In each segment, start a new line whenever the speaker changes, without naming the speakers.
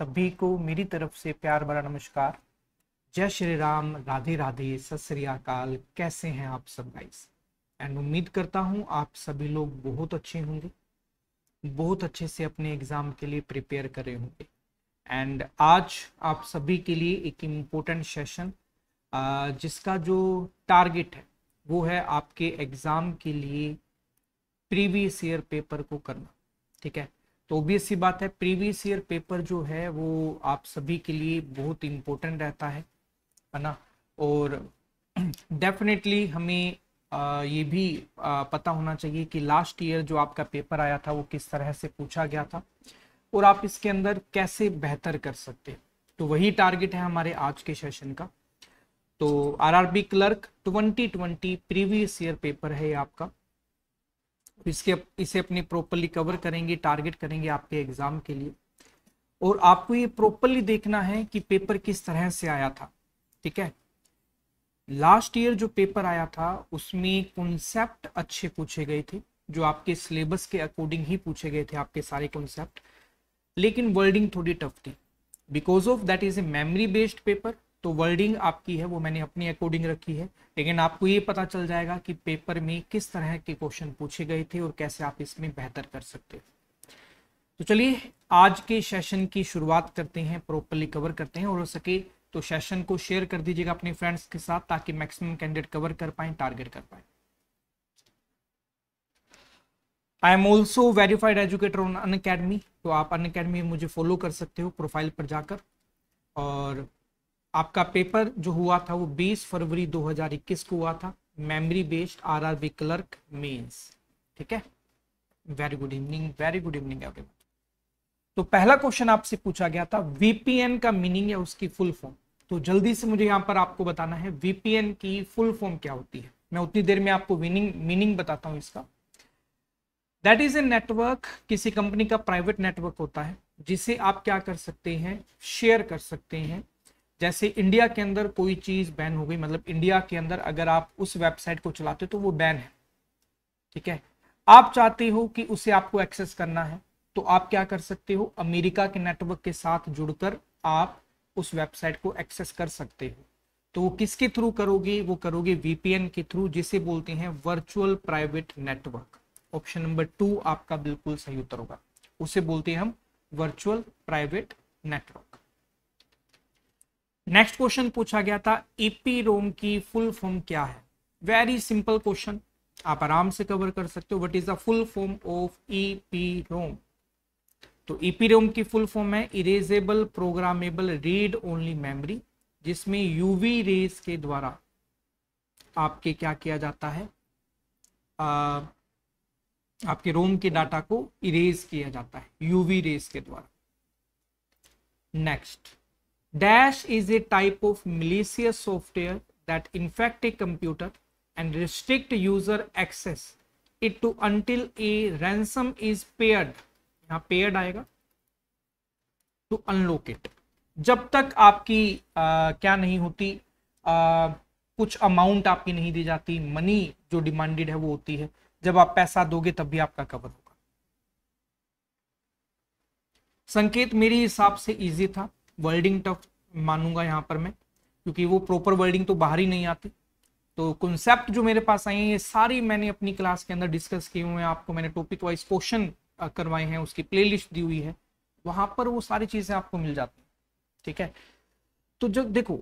सभी को मेरी तरफ से प्यार भरा नमस्कार जय श्री राम राधे राधे सत श्री अकाल कैसे हैं आप सब गाइस एंड उम्मीद करता हूँ आप सभी लोग बहुत अच्छे होंगे बहुत अच्छे से अपने एग्ज़ाम के लिए प्रिपेयर कर रहे होंगे एंड आज आप सभी के लिए एक इम्पोर्टेंट सेशन जिसका जो टारगेट है वो है आपके एग्ज़ाम के लिए प्रीवियस ईयर पेपर को करना ठीक है तो ओबियस सी बात है प्रीवियस ईयर पेपर जो है वो आप सभी के लिए बहुत इम्पोर्टेंट रहता है है ना और डेफिनेटली हमें आ, ये भी आ, पता होना चाहिए कि लास्ट ईयर जो आपका पेपर आया था वो किस तरह से पूछा गया था और आप इसके अंदर कैसे बेहतर कर सकते तो वही टारगेट है हमारे आज के सेशन का तो RRB clerk 2020 previous year paper है आपका इसके इसे अपनी प्रॉपरली कवर करेंगे टारगेट करेंगे आपके एग्ज़ाम के लिए और आपको ये प्रॉपरली देखना है कि पेपर किस तरह से आया था ठीक है लास्ट ईयर जो पेपर आया था उसमें कॉन्सेप्ट अच्छे पूछे गए थे जो आपके सिलेबस के अकॉर्डिंग ही पूछे गए थे आपके सारे कॉन्सेप्ट लेकिन वर्डिंग थोड़ी टफ थी because of that is a memory based paper तो वर्डिंग आपकी है वो मैंने अपनी अकॉर्डिंग रखी है लेकिन आपको ये पता चल जाएगा कि पेपर में किस तरह के क्वेश्चन पूछे गए थे और कैसे आप इसमें बेहतर कर सकते हो तो चलिए आज के सेशन की शुरुआत करते हैं प्रॉपरली कवर करते हैं और हो सके तो सेशन को शेयर कर दीजिएगा अपने फ्रेंड्स के साथ ताकि मैक्सिमम कैंडिडेट कवर कर पाए टारगेट कर पाए I am also verified educator on Unacademy तो आप अन अकेडमी मुझे फॉलो कर सकते हो प्रोफाइल पर जाकर और आपका पेपर जो हुआ था वो 20 फरवरी 2021 को हुआ था memory based RRB clerk mains ठीक है very good evening very good evening everyone तो पहला क्वेश्चन आपसे पूछा गया था वीपीएन का मीनिंग या उसकी फुल फॉर्म तो जल्दी से मुझे यहां पर आपको बताना है वीपीएन की फुल फॉर्म क्या होती है मैं उतनी देर में आपको मीनिंग मीनिंग बताता हूँ इसका दैट इज ए नेटवर्क किसी कंपनी का प्राइवेट नेटवर्क होता है जिसे आप क्या कर सकते हैं शेयर कर सकते हैं जैसे इंडिया के अंदर कोई चीज़ बैन हो गई मतलब इंडिया के अंदर अगर आप उस वेबसाइट को चलाते हो तो वो बैन है ठीक है आप चाहते हो कि उसे आपको एक्सेस करना है तो आप क्या कर सकते हो अमेरिका के नेटवर्क के साथ जुड़कर आप उस वेबसाइट को एक्सेस कर सकते हो तो वो किसके थ्रू करोगे वो करोगे वीपीएन के थ्रू जिसे बोलते हैं virtual private network option number two आपका बिल्कुल सही उत्तर होगा उसे बोलते हैं हम virtual private network next question पूछा गया था एपी e रोम की फुल फॉर्म क्या है वेरी सिंपल क्वेश्चन आप आराम से कवर कर सकते हो what is the full form of EP ROM तो ईपी e रोम की फुल फॉर्म है erasable programmable read only memory जिसमें यूवी रेस के द्वारा आपके क्या किया जाता है आ, आपके रोम के डाटा को इरेज किया जाता है यूवी रेस के द्वारा next Dash is a type of malicious software that infect a computer and restrict user access it to until a ransom is paid. यहाँ पेड आएगा टू अनलॉक इट जब तक आपकी आ, क्या नहीं होती आ, कुछ अमाउंट आपकी नहीं दी जाती मनी जो डिमांडेड है वो होती है जब आप पैसा दोगे तब भी आपका कवर होगा संकेत मेरे हिसाब से इजी था वर्ल्डिंग टफ मानूंगा यहाँ पर मैं क्योंकि वो प्रॉपर वर्ल्डिंग तो बाहर ही नहीं आती तो कॉन्सेप्ट जो मेरे पास आए हैं ये सारी मैंने अपनी क्लास के अंदर डिस्कस किए हुए हैं आपको मैंने टॉपिक वाइज क्वेश्चन करवाए हैं उसकी प्लेलिस्ट दी हुई है वहां पर वो सारी चीजें आपको मिल जाती हैं ठीक है तो जब देखो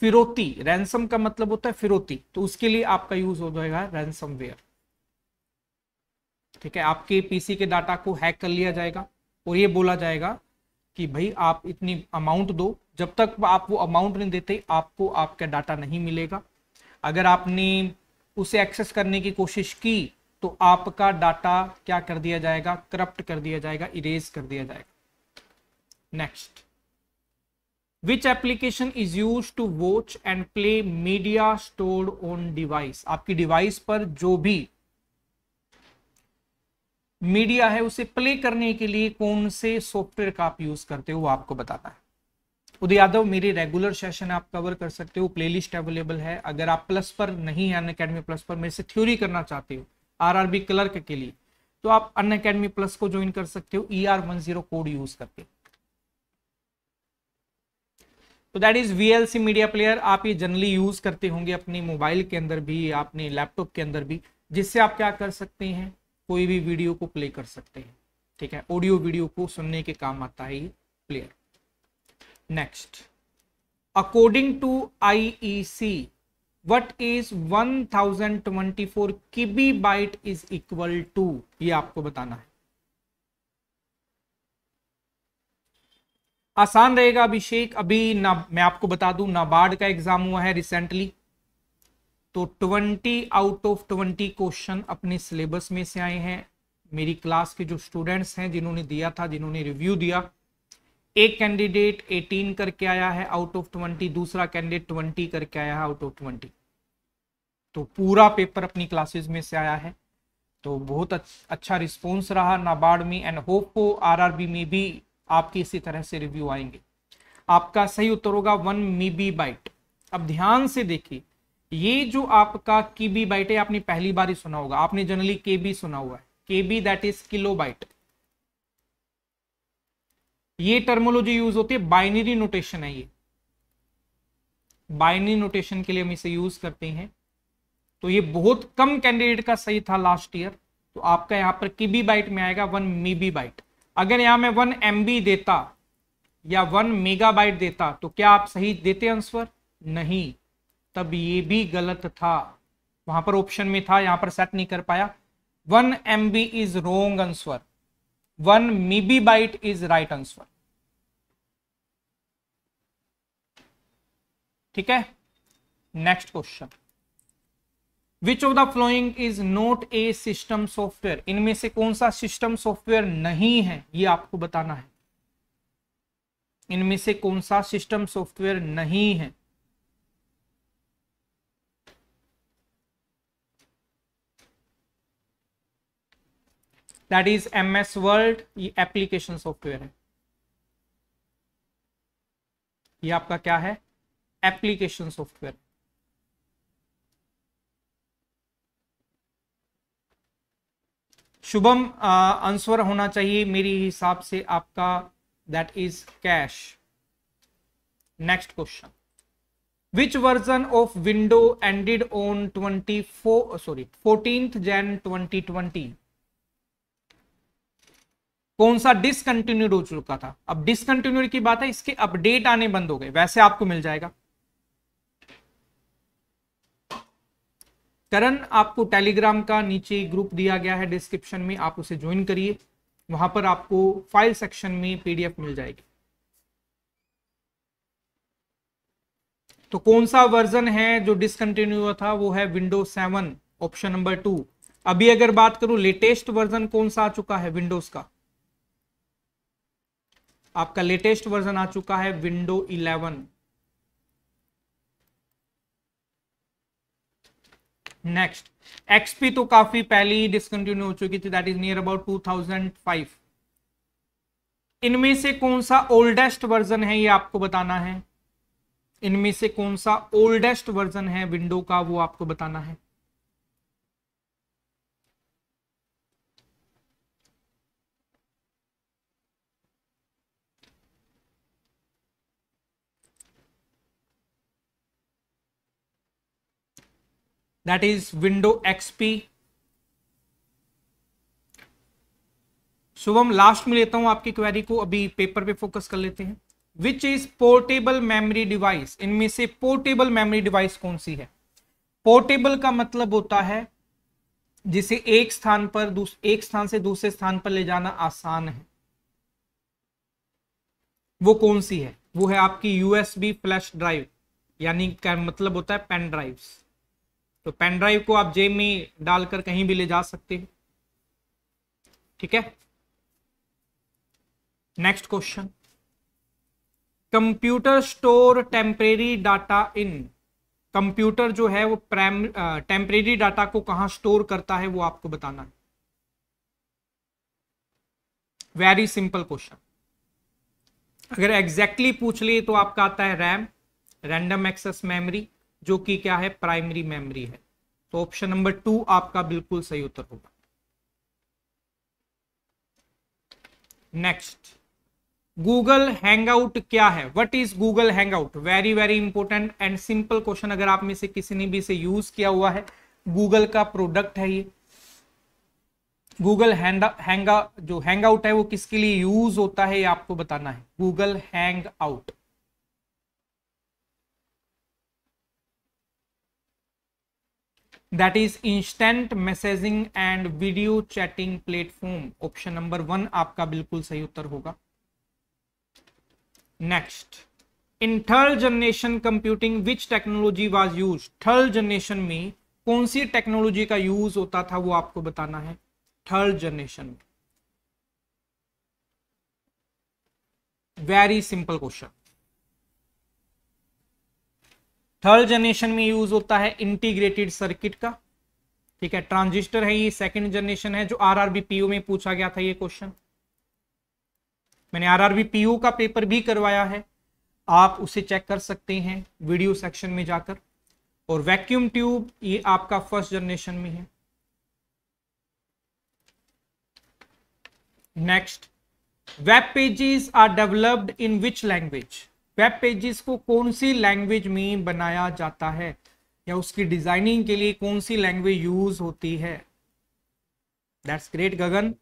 फिरोती रैनसम का मतलब होता है फिरोती तो उसके लिए आपका यूज हो जाएगा रैनसम ठीक है आपके पीसी के डाटा को हैक कर लिया जाएगा और ये बोला जाएगा कि भाई आप इतनी अमाउंट दो जब तक आप वो अमाउंट नहीं देते आपको आपका डाटा नहीं मिलेगा अगर आपने उसे एक्सेस करने की कोशिश की तो आपका डाटा क्या कर दिया जाएगा करप्ट कर दिया जाएगा इरेज कर दिया जाएगा next which application is use to watch and play media stored on device आपकी डिवाइस पर जो भी मीडिया है उसे प्ले करने के लिए कौन से सॉफ्टवेयर का आप यूज करते हो वो आपको बताता है उदय यादव मेरे रेगुलर सेशन आप कवर कर सकते हो प्लेलिस्ट अवेलेबल है अगर आप प्लस पर नहीं है अन अकेडमी प्लस पर मेरे से थ्योरी करना चाहते हो आरआरबी क्लर्क के लिए तो आप अन अकेडमी प्लस को ज्वाइन कर सकते हो E R one zero code use करके तो that is VLC media player आप ये जनरली यूज करते होंगे अपने मोबाइल के अंदर भी अपने लैपटॉप के अंदर भी जिससे आप क्या कर सकते हैं कोई भी वीडियो को प्ले कर सकते हैं ठीक है ऑडियो वीडियो को सुनने के काम आता है player next according to IEC what is 1024 kibibyte is equal to ये आपको बताना है आसान रहेगा अभिषेक अभी ना मैं आपको बता दूं नाबार्ड का एग्जाम हुआ है रिसेंटली तो 20 आउट ऑफ 20 क्वेश्चन अपने सिलेबस में से आए हैं मेरी क्लास के जो स्टूडेंट्स हैं जिन्होंने दिया था जिन्होंने रिव्यू दिया एक कैंडिडेट 18 करके आया है आउट ऑफ 20 दूसरा कैंडिडेट 20 करके आया है आउट ऑफ 20 तो पूरा पेपर अपनी क्लासेस में से आया है तो बहुत अच्छा रिस्पॉन्स रहा नाबार्ड में एंड होप को आर में भी आपके इसी तरह से रिव्यू आएंगे आपका सही उत्तर होगा वन मी बी बाइट अब ध्यान से देखिए ये जो आपका कीबी बाइट है आपने पहली बार ही सुना होगा आपने जनरली केबी सुना हुआ है KB that is kilobyte ये टर्मोलॉजी यूज होती है बाइनरी नोटेशन है ये बाइनरी नोटेशन के लिए हम इसे यूज करते हैं तो ये बहुत कम कैंडिडेट का सही था लास्ट ईयर तो आपका यहां पर किबी बाइट में आएगा वन मीबी बाइट अगर यहां मैं वन एम देता या वन मेगा बाइट देता तो क्या आप सही देते आंसर नहीं तब ये भी गलत था वहां पर ऑप्शन में था यहां पर सेट नहीं कर पाया one M B is wrong answer one mebibyte is right answer ठीक है next question which of the following is not a system software इनमें से कौन सा सिस्टम सॉफ्टवेयर नहीं है ये आपको बताना है इनमें से कौन सा सिस्टम सॉफ्टवेयर नहीं है that is M S Word ये एप्लीकेशन सॉफ्टवेयर है ये आपका क्या है एप्लीकेशन सॉफ्टवेयर शुभम आंसर होना चाहिए मेरे हिसाब से आपका that is cache next question which version of window ended on twenty four sorry fourteenth Jan twenty twenty कौन सा डिसकंटिन्यूड हो चुका था अब डिसकंटिन्यूड की बात है इसके अपडेट आने बंद हो गए वैसे आपको मिल जाएगा करण आपको टेलीग्राम का नीचे ग्रुप दिया गया है डिस्क्रिप्शन में आप उसे ज्वाइन करिए वहां पर आपको फाइल सेक्शन में पीडीएफ मिल जाएगी तो कौन सा वर्जन है जो डिसकंटिन्यू हुआ था वो है window seven option number two अभी अगर बात करूं लेटेस्ट वर्जन कौन सा आ चुका है विंडोज का आपका लेटेस्ट वर्जन आ चुका है विंडो 11 नेक्स्ट एक्सपी तो काफी पहले ही डिसकंटिन्यू हो चुकी थी दैट इज नियर अबाउट 2005 इनमें से कौन सा ओल्डेस्ट वर्जन है ये आपको बताना है इनमें से कौन सा ओल्डेस्ट वर्जन है विंडो का वो आपको बताना है that is window XP Shubham last में लेता हूं आपकी क्वेरी को अभी पेपर पे फोकस कर लेते हैं which is portable memory device इनमें से पोर्टेबल memory डिवाइस कौन सी है पोर्टेबल का मतलब होता है जिसे एक स्थान पर एक स्थान से दूसरे स्थान पर ले जाना आसान है वो कौन सी है वो है आपकी यूएसबी फ्लैश ड्राइव यानी क्या मतलब होता है पेन ड्राइव्स तो पेन ड्राइव को आप जेब में डालकर कहीं भी ले जा सकते हैं ठीक है next question computer store temporary data in computer जो है वो प्राइम टेम्परेरी डाटा को कहां स्टोर करता है वो आपको बताना है वेरी सिंपल क्वेश्चन अगर एग्जैक्टली exactly पूछ लिए तो आपका आता है रैम रैंडम एक्सेस मेमोरी जो कि क्या है प्राइमरी मेमोरी है तो ऑप्शन नंबर टू आपका बिल्कुल सही उत्तर होगा नेक्स्ट गूगल हैंगआउट क्या है what is Google hangout very very important and simple question अगर आप में से किसी ने भी इसे यूज किया हुआ है गूगल का प्रोडक्ट है ये गूगल हैंगा जो हैंगआउट है वो किसके लिए यूज होता है ये आपको बताना है Google hangout that is instant messaging and video chatting platform option number one आपका बिल्कुल सही उत्तर होगा next in inter generation computing which technology was use third generation में कौन सी टेक्नोलॉजी का यूज होता था वो आपको बताना है थर्ड जनरेशन में very simple question third generation में यूज होता है इंटीग्रेटेड सर्किट का ठीक है ट्रांजिस्टर है ये सेकंड जनरेशन है जो आरआरबी पीयू में पूछा गया था ये क्वेश्चन मैंने आरआरबी पीयू का पेपर भी करवाया है आप उसे चेक कर सकते हैं वीडियो सेक्शन में जाकर और वैक्यूम ट्यूब ये आपका फर्स्ट जनरेशन में है next web pages are developed in which language web pages को कौन सी लैंग्वेज में बनाया जाता है या उसकी डिजाइनिंग के लिए कौन सी लैंग्वेज यूज होती है that's great Gagan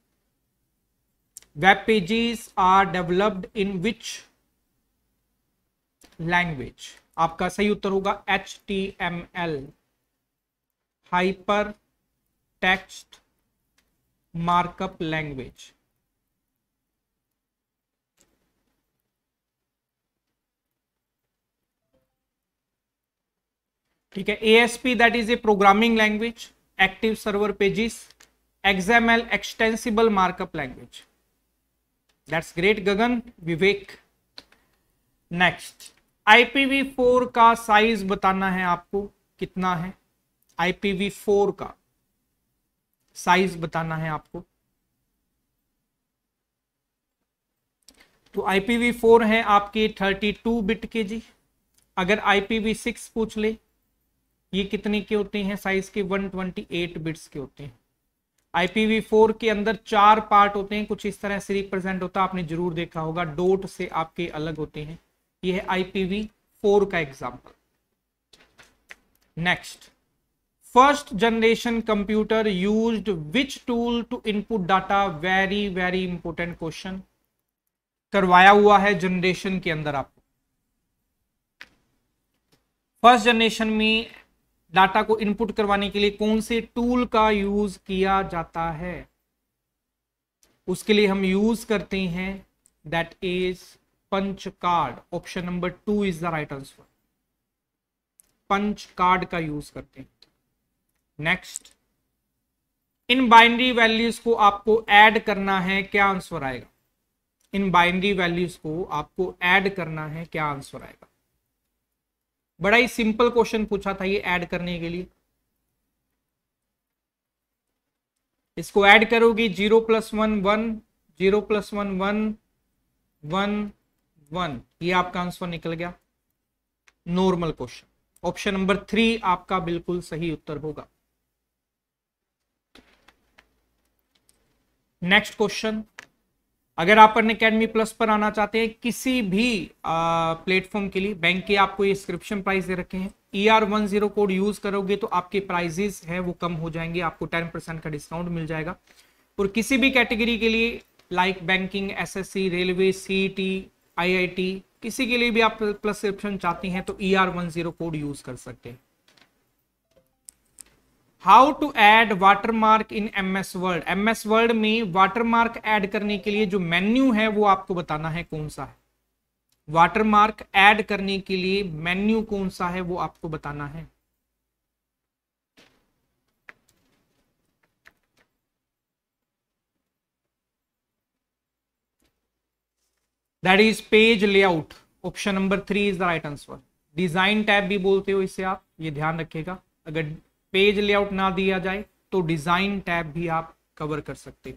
web pages are developed in which language आपका सही उत्तर होगा H T M L hyper text markup language ठीक है P that is a programming language active server pages L extensible markup language great Gagan Vivek next IPv ipv4 का size बताना है आपको कितना है ipv4 का साइज बताना है आपको तो IPv4 है आपके 32 बिट के जी अगर IPv6 पूछ ले ये कितने के होते हैं साइज के 128 बिट्स के होते हैं IPv4 के अंदर चार पार्ट होते हैं कुछ इस तरह से रिप्रेजेंट होता है आपने जरूर देखा होगा डोट से आपके अलग होते हैं ये है IPv4 का example next first generation computer used which tool to input data very very important question करवाया हुआ है जनरेशन के अंदर आपको फर्स्ट जनरेशन में डाटा को इनपुट करवाने के लिए कौन से टूल का यूज किया जाता है उसके लिए हम यूज करते हैं that is punch card option number two is the right answer punch card का यूज करते हैं नेक्स्ट इन बाइनरी वैल्यूज को आपको ऐड करना है क्या आंसर आएगा इन बाइनरी वैल्यूज को आपको ऐड करना है क्या आंसर आएगा बड़ा ही सिंपल क्वेश्चन पूछा था ये ऐड करने के लिए इसको ऐड करोगी zero plus one one zero plus one one one one ये आपका आंसर निकल गया normal question option number three आपका बिल्कुल सही उत्तर होगा नेक्स्ट क्वेश्चन अगर आप अन अकेडमी प्लस पर आना चाहते हैं किसी भी प्लेटफॉर्म के लिए बैंक के आपको ये सब्सक्रिप्शन प्राइस दे रखे हैं E R one zero code use करोगे तो आपके प्राइजेज हैं वो कम हो जाएंगे आपको टेन परसेंट का डिस्काउंट मिल जाएगा और किसी भी कैटेगरी के लिए like banking SSC railway I IIT किसी के लिए भी आप प्लस सब्सक्रिप्शन चाहती हैं तो E R one zero code use कर सकते हैं how to add watermark in M S Word M S Word में वाटरमार्क एड करने के लिए जो मेन्यू है वो आपको बताना है कौन सा है वाटरमार्क एड करने के लिए मेन्यू कौन सा है वो आपको बताना है that is page layout option number three is the right answer design tab भी बोलते हो इसे आप ये ध्यान रखिएगा अगर पेज लेआउट ना दिया जाए तो डिजाइन टैब भी आप कवर कर सकते हो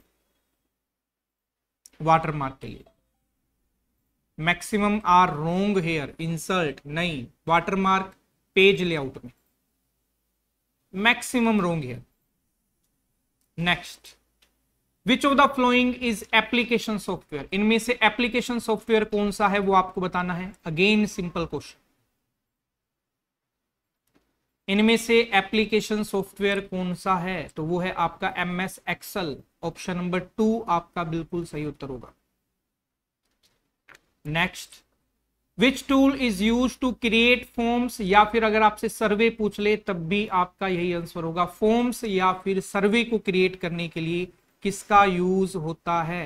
वाटरमार्क के लिए maximum are wrong here insert नहीं वाटरमार्क पेज लेआउट में maximum wrong here next which of the following is application software इनमें से एप्लीकेशन सॉफ्टवेयर कौन सा है वो आपको बताना है अगेन सिंपल क्वेश्चन इनमें से एप्लीकेशन सॉफ्टवेयर कौन सा है तो वो है आपका M S Excel option number two आपका बिल्कुल सही उत्तर होगा next which tool is use to create forms या फिर अगर आपसे सर्वे पूछ ले तब भी आपका यही आंसर होगा फॉर्म्स या फिर सर्वे को क्रिएट करने के लिए किसका यूज होता है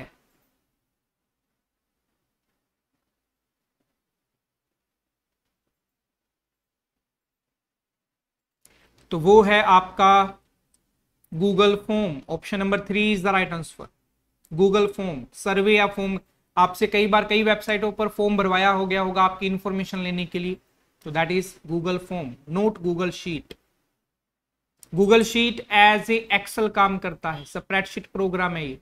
तो वो है आपका Google form option number three is the right answer Google form survey या फॉर्म आपसे कई बार कई वेबसाइटों पर फॉर्म भरवाया हो गया होगा आपकी इंफॉर्मेशन लेने के लिए तो that is Google form not Google sheet Google sheet as a Excel काम करता है स्प्रेडशीट प्रोग्राम है ये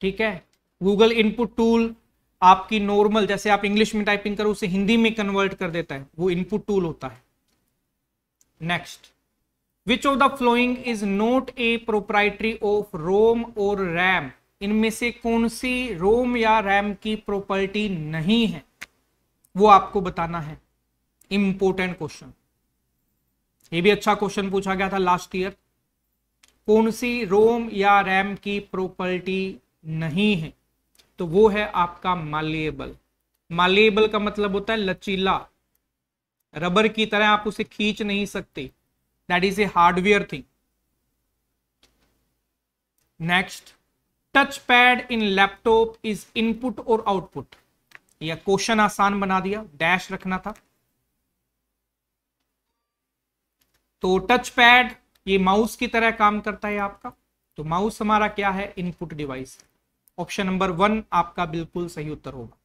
ठीक है गूगल इनपुट टूल आपकी नॉर्मल जैसे आप इंग्लिश में टाइपिंग करो उसे हिंदी में कन्वर्ट कर देता है वो इनपुट टूल होता है next which of the following is not a proprietary of ROM और रैम इनमें से कौन सी रोम या रैम की प्रॉपर्टी नहीं है वो आपको बताना है इंपोर्टेंट क्वेश्चन ये भी अच्छा क्वेश्चन पूछा गया था लास्ट ईयर कौन सी रोम या रैम की प्रॉपर्टी नहीं है तो वो है आपका मालिएबल मालिएबल का मतलब होता है लचीला रबर की तरह आप उसे खींच नहीं सकते that is a hardware thing next touch pad in laptop is input और आउटपुट या क्वेश्चन आसान बना दिया डैश रखना था तो टच पैड ये माउस की तरह काम करता है आपका तो माउस हमारा क्या है इनपुट डिवाइस है ऑप्शन नंबर वन आपका बिल्कुल सही उत्तर होगा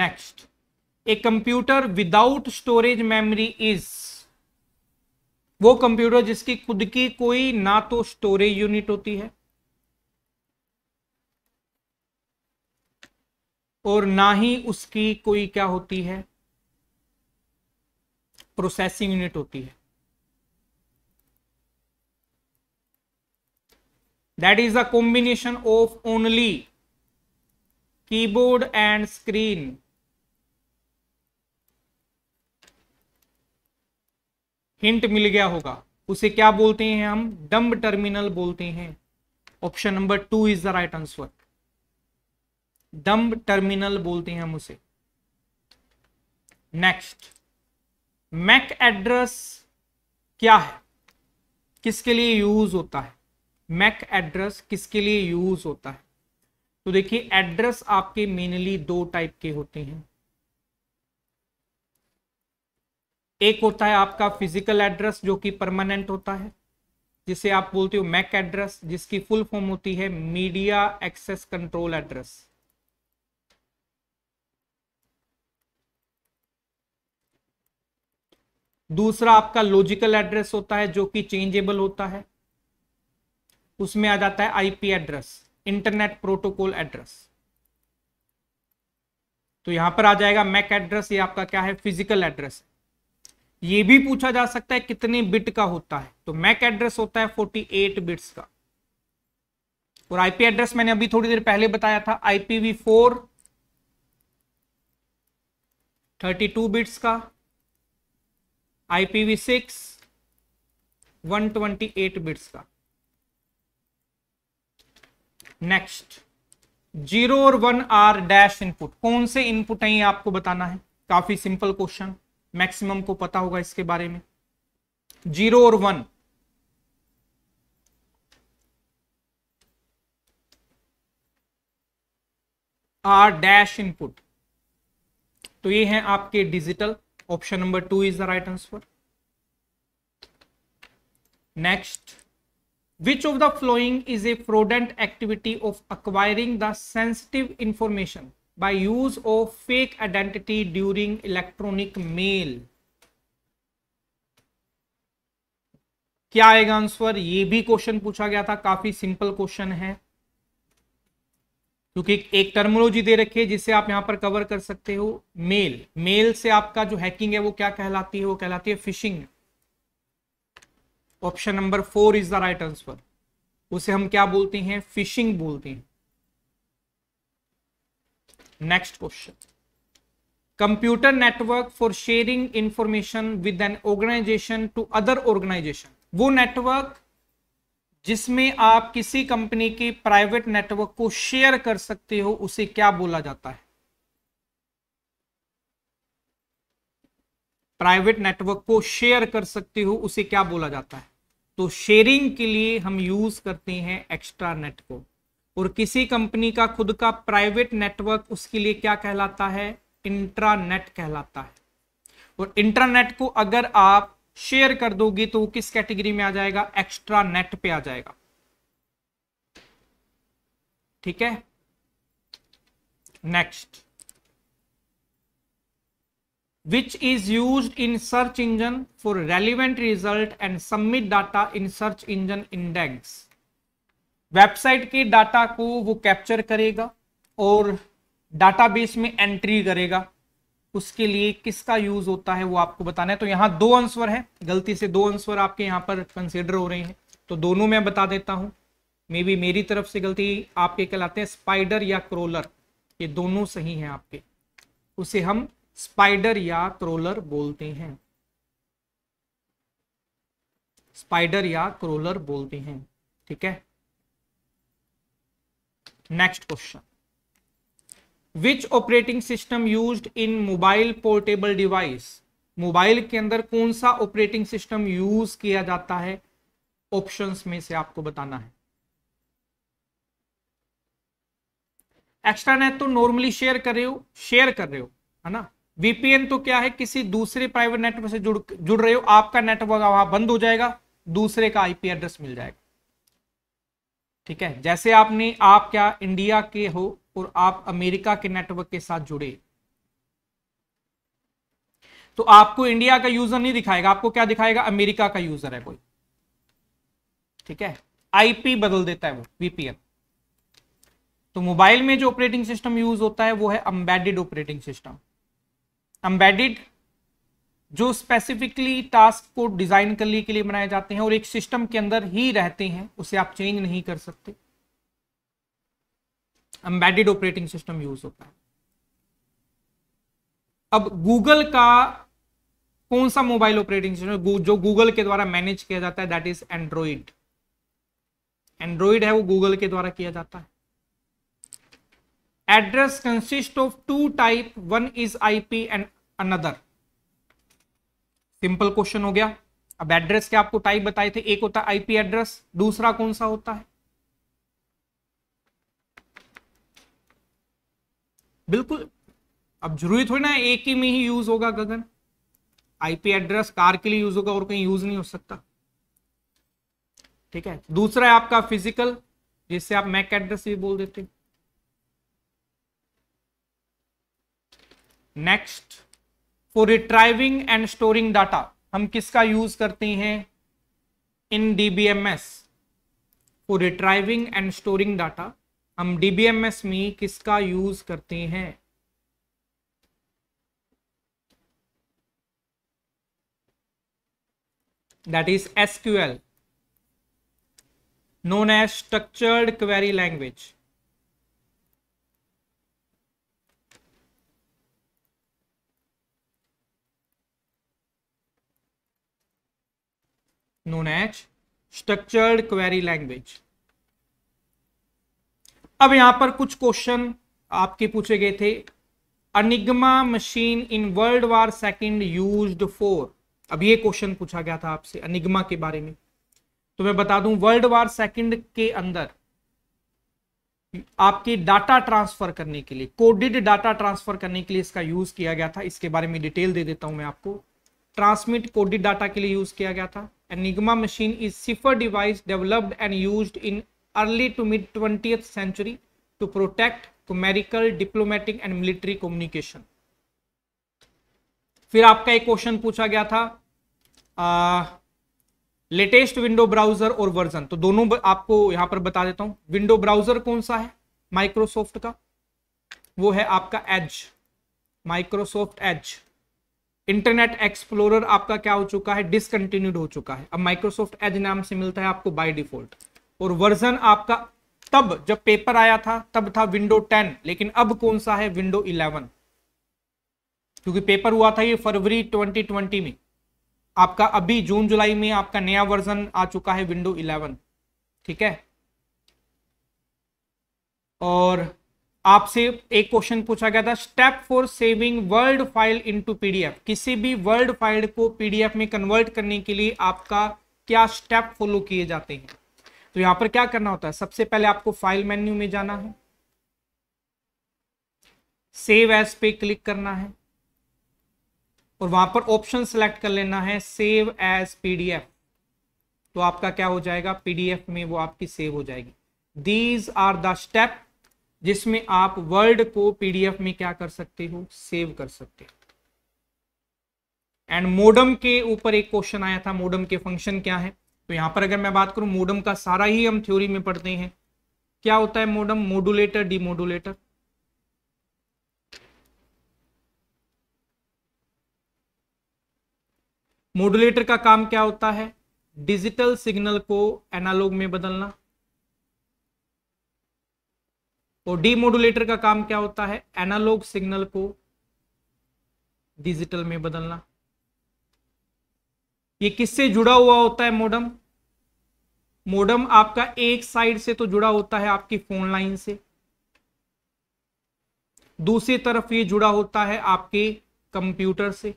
next a computer without storage memory is वो कंप्यूटर जिसकी खुद की कोई ना तो स्टोरेज यूनिट होती है और ना ही उसकी कोई क्या होती है प्रोसेसिंग यूनिट होती है that is the combination of only keyboard and screen hint मिल गया होगा उसे क्या बोलते हैं हम डम्ब टर्मिनल बोलते हैं option number two is the right answer dumb terminal बोलते हैं हम उसे नेक्स्ट मैक एड्रेस क्या है किसके लिए यूज होता है मैक एड्रेस किसके लिए यूज होता है तो देखिए एड्रेस आपके मेनली दो टाइप के होते हैं एक होता है आपका फिजिकल एड्रेस जो कि परमानेंट होता है जिसे आप बोलते हो मैक एड्रेस जिसकी फुल फॉर्म होती है मीडिया एक्सेस कंट्रोल एड्रेस दूसरा आपका लॉजिकल एड्रेस होता है जो कि चेंजेबल होता है उसमें आ जाता है IP address internet protocol address तो यहां पर आ जाएगा मैक एड्रेस ये आपका क्या है फिजिकल एड्रेस ये भी पूछा जा सकता है कितने बिट का होता है तो मैक एड्रेस होता है 48 बिट्स का और आईपी एड्रेस मैंने अभी थोड़ी देर पहले बताया था IPv four thirty two bits का IPv six one twenty eight bits का नेक्स्ट जीरो और वन आर डैश इनपुट कौन से इनपुट हैं आपको बताना है काफी सिंपल क्वेश्चन मैक्सिमम को पता होगा इसके बारे में जीरो और वन आर डैश इनपुट तो ये हैं आपके digital option number two is the right answer next which of the following is a fraudulent activity of acquiring the sensitive information by use of fake identity during electronic mail क्या आएगा answer ये भी question पूछा गया था काफी simple question है क्योंकि एक टर्मोलॉजी दे रखी है जिसे आप यहां पर कवर कर सकते हो मेल मेल से आपका जो हैकिंग है वो क्या कहलाती है वो कहलाती है phishing option number four is the right answer उसे हम क्या बोलते हैं फिशिंग बोलते हैं next question computer network for sharing information with an organization to other organization वो नेटवर्क जिसमें आप किसी कंपनी के प्राइवेट नेटवर्क को शेयर कर सकते हो उसे क्या बोला जाता है प्राइवेट नेटवर्क को शेयर कर सकते हो उसे क्या बोला जाता है तो शेयरिंग के लिए हम यूज करते हैं एक्स्ट्रा नेट को और किसी कंपनी का खुद का प्राइवेट नेटवर्क उसके लिए क्या कहलाता है इंट्रानेट कहलाता है और इंटरनेट को अगर आप शेयर कर दोगे तो वो किस कैटेगरी में आ जाएगा एक्स्ट्रा नेट पे आ जाएगा ठीक है next which is used in search engine for relevant result and submit data in search engine index website के डाटा को वो कैप्चर करेगा और डाटाबेस में एंट्री करेगा उसके लिए किसका यूज होता है वो आपको बताना है तो यहाँ दो आंसर है गलती से दो आंसर आपके यहाँ पर कंसिडर हो रहे हैं तो दोनों मैं बता देता हूँ मे बी मेरी तरफ से गलती आपके कहलाते हैं स्पाइडर या क्रोलर ये दोनों सही हैं आपके उसे हम स्पाइडर या क्रोलर बोलते हैं स्पाइडर या क्रोलर बोलते हैं ठीक है next question which operating system use in mobile portable device mobile के अंदर कौन सा ऑपरेटिंग सिस्टम यूज किया जाता है ऑप्शंस में से आपको बताना है एक्स्ट्रा नेट तो नॉर्मली शेयर कर रहे हो शेयर कर रहे हो है ना वीपीएन तो क्या है किसी दूसरे प्राइवेट नेटवर्क से जुड़ जुड़ रहे हो आपका नेटवर्क वहां बंद हो जाएगा दूसरे का आईपी एड्रेस मिल जाएगा ठीक है जैसे आपने आप क्या इंडिया के हो और आप अमेरिका के नेटवर्क के साथ जुड़े तो आपको इंडिया का यूजर नहीं दिखाएगा आपको क्या दिखाएगा अमेरिका का यूजर है कोई ठीक है आईपी बदल देता है वो वीपीएन तो मोबाइल में जो ऑपरेटिंग सिस्टम यूज होता है वो है अम्बेडेड ऑपरेटिंग सिस्टम एम्बेडिड जो स्पेसिफिकली टास्क को डिजाइन करने के लिए बनाए जाते हैं और एक सिस्टम के अंदर ही रहते हैं उसे आप चेंज नहीं कर सकते एम्बेडिड ऑपरेटिंग सिस्टम यूज होता है अब गूगल का कौन सा मोबाइल ऑपरेटिंग सिस्टम जो गूगल के द्वारा मैनेज किया जाता है दैट इज एंड्रॉइड एंड्रॉइड है वो गूगल के द्वारा किया जाता है address consists of two type one is ip and another simple question हो गया अब एड्रेस के आपको टाइप बताए थे एक होता आईपी एड्रेस दूसरा कौन सा होता है बिल्कुल अब जरूरी थोड़ी ना एक ही में ही यूज होगा गगन आईपी एड्रेस कार के लिए यूज होगा और कहीं यूज नहीं हो सकता ठीक है दूसरा है आपका फिजिकल जिससे आप मैक एड्रेस भी बोल देते हैं next for retrieving and storing data हम किसका यूज करते हैं in DBMS for retrieving and storing data हम डीबीएमएस में किसका यूज करते हैं that is SQL known as structured query language known as structured query language अब यहां पर कुछ क्वेश्चन आपके पूछे गए थे enigma machine in world war second used for अब ये क्वेश्चन पूछा गया था आपसे अनिग्मा के बारे में तो मैं बता दूं वर्ल्ड वार सेकंड के अंदर आपके डाटा ट्रांसफर करने के लिए कोडेड डाटा ट्रांसफर करने के लिए इसका यूज किया गया था इसके बारे में डिटेल दे देता हूं मैं आपको ट्रांसमिट कोडिड डाटा के लिए यूज किया गया था Enigma machine is cipher device developed and used in early to mid 20th century to protect numerical, diplomatic and military communication. फिर आपका एक क्वेश्चन पूछा गया था लेटेस्ट विंडो ब्राउजर और वर्जन तो दोनों आपको यहां पर बता देता हूं विंडो ब्राउजर कौन सा है माइक्रोसॉफ्ट का वो है आपका Edge Microsoft Edge Internet Explorer आपका क्या हो चुका है डिसकंटिन्यूड हो चुका है अब माइक्रोसॉफ्ट एज नाम से मिलता है आपको बाय डिफॉल्ट और वर्जन आपका तब जब पेपर आया था तब था विंडो 10 लेकिन अब कौन सा है विंडो 11 क्योंकि पेपर हुआ था ये फरवरी 2020 में आपका अभी जून जुलाई में आपका नया वर्जन आ चुका है विंडो 11 ठीक है और आपसे एक क्वेश्चन पूछा गया था step for saving word file into PDF किसी भी वर्ड फाइल को पीडीएफ में कन्वर्ट करने के लिए आपका क्या स्टेप फॉलो किए जाते हैं तो यहां पर क्या करना होता है सबसे पहले आपको फाइल मेन्यू में जाना है सेव एज पे क्लिक करना है और वहां पर ऑप्शन सेलेक्ट कर लेना है सेव एज पीडीएफ तो आपका क्या हो जाएगा पीडीएफ में वो आपकी सेव हो जाएगी दीज आर द स्टेप जिसमें आप वर्ड को पीडीएफ में क्या कर सकते हो सेव कर सकते हो एंड मोडम के ऊपर एक क्वेश्चन आया था मोडम के फंक्शन क्या है तो यहां पर अगर मैं बात करूं मोडम का सारा ही हम थ्योरी में पढ़ते हैं क्या होता है मोडम मोडुलेटर मोडुलेटर मोडुलेटर का काम क्या होता है डिजिटल सिग्नल को एनालॉग में बदलना डी तो मोडुलेटर का काम क्या होता है एनालॉग सिग्नल को डिजिटल में बदलना ये किससे जुड़ा हुआ होता है मोडम मोडम आपका एक साइड से तो जुड़ा होता है आपकी फोन लाइन से दूसरी तरफ ये जुड़ा होता है आपके कंप्यूटर से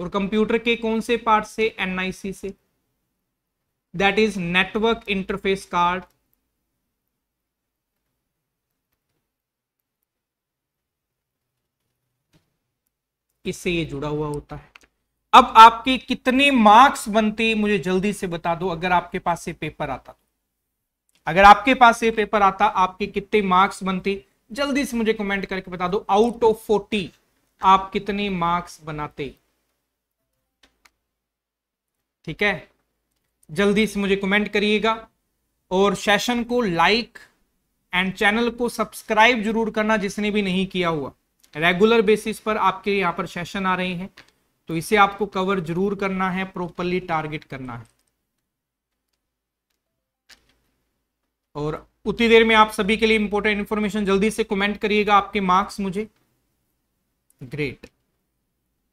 और कंप्यूटर के कौन से पार्ट से एनआईसी से that is network interface card इससे ये जुड़ा हुआ होता है अब आपके कितने मार्क्स बनते मुझे जल्दी से बता दो अगर आपके पास ये पेपर आता तो। अगर आपके पास ये पेपर आता आपके कितने मार्क्स बनते जल्दी से मुझे कमेंट करके बता दो आउट ऑफ फोर्टी आप कितने मार्क्स बनाते ठीक है जल्दी से मुझे कमेंट करिएगा और सेशन को लाइक एंड चैनल को सब्सक्राइब जरूर करना जिसने भी नहीं किया हुआ रेगुलर बेसिस पर आपके यहाँ पर सेशन आ रहे हैं तो इसे आपको कवर जरूर करना है प्रॉपरली टारगेट करना है और उतनी देर में आप सभी के लिए इंपॉर्टेंट इंफॉर्मेशन जल्दी से कमेंट करिएगा आपके मार्क्स मुझे ग्रेट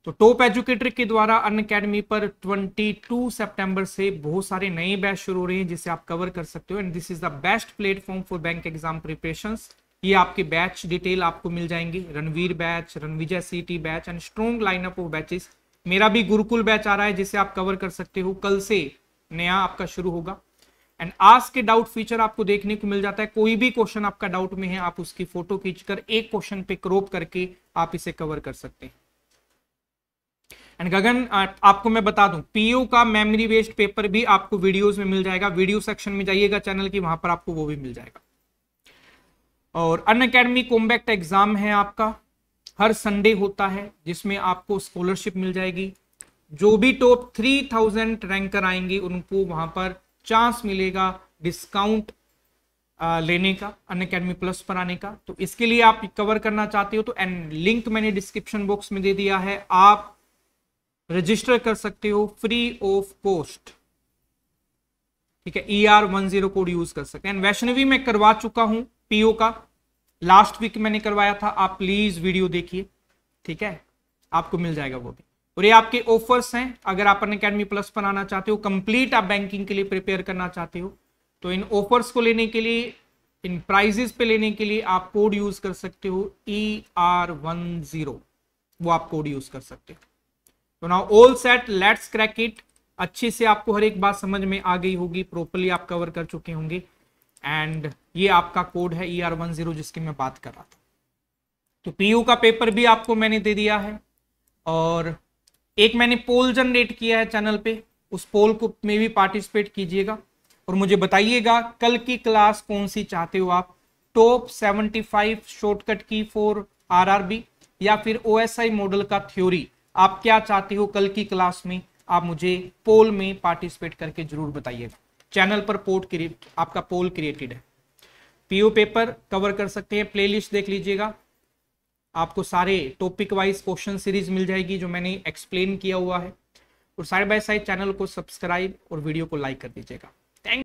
तो टॉप एजुकेटर के द्वारा अन अकेडमी पर 22 सितंबर से बहुत सारे नए बैच शुरू हो रहे हैं जिसे आप कवर कर सकते हो and this is the best platform for bank exam preparation ये आपके बैच डिटेल आपको मिल जाएंगे Ranveer batch Ranvijay city batch and strong lineup of batches मेरा भी गुरुकुल बैच आ रहा है जिसे आप कवर कर सकते हो कल से नया आपका शुरू होगा एंड आज के डाउट फीचर आपको देखने को मिल जाता है कोई भी क्वेश्चन आपका डाउट में है आप उसकी फोटो खींचकर एक क्वेश्चन पे क्रोप करके आप इसे कवर कर सकते हैं एंड गगन आपको मैं बता दूं पीओ का मेमोरी बेस्ड पेपर भी आपको वीडियोस में मिल जाएगा वीडियो सेक्शन में जाइएगा चैनल की वहां पर आपको वो भी मिल जाएगा और अन अकेडमी कॉम्बैक्ट एग्जाम है आपका हर संडे होता है जिसमें आपको स्कॉलरशिप मिल जाएगी जो भी टॉप थ्री थाउजेंड रैंकर आएंगे उनको वहां पर चांस मिलेगा डिस्काउंट लेने का अन अकेडमी प्लस पर आने का तो इसके लिए आप कवर करना चाहते हो तो एंड लिंक मैंने डिस्क्रिप्शन बॉक्स में दे दिया है आप रजिस्टर कर सकते हो फ्री ऑफ कॉस्ट ठीक है E R one zero code use कर सकते हैं एंड वैष्णवी मैं करवा चुका हूं पीओ का लास्ट वीक मैंने करवाया था आप प्लीज वीडियो देखिए ठीक है आपको मिल जाएगा वो भी और ये आपके ऑफर्स हैं अगर आप अन अकेडमी प्लस पर आना चाहते हो कंप्लीट आप बैंकिंग के लिए प्रिपेयर करना चाहते हो तो इन ऑफर्स को लेने के लिए इन प्राइजेस पे लेने के लिए आप कोड यूज कर सकते हो ई आर वन जीरो वो आप कोड यूज कर सकते हो तो now all set let's crack it अच्छे से आपको हर एक बात समझ में आ गई होगी प्रॉपरली आप कवर कर चुके होंगे एंड ये आपका कोड है ई आर वन जीरो जिसकी मैं बात कर रहा था तो पीयू का पेपर भी आपको मैंने दे दिया है और एक मैंने पोल जनरेट किया है चैनल पे उस पोल को में भी पार्टिसिपेट कीजिएगा और मुझे बताइएगा कल की क्लास कौन सी चाहते हो आप टॉप 75 शॉर्टकट की फॉर आरआरबी या फिर ओएसआई मॉडल का थ्योरी आप क्या चाहते हो कल की क्लास में आप मुझे पोल में पार्टिसिपेट करके जरूर बताइएगा चैनल पर पोर्ट क्रिएट आपका पोल क्रिएटेड है पीओ पेपर कवर कर सकते हैं प्लेलिस्ट देख लीजिएगा आपको सारे टॉपिक वाइज क्वेश्चन सीरीज मिल जाएगी जो मैंने एक्सप्लेन किया हुआ है और साइड बाय साइड चैनल को सब्सक्राइब और वीडियो को लाइक कर दीजिएगा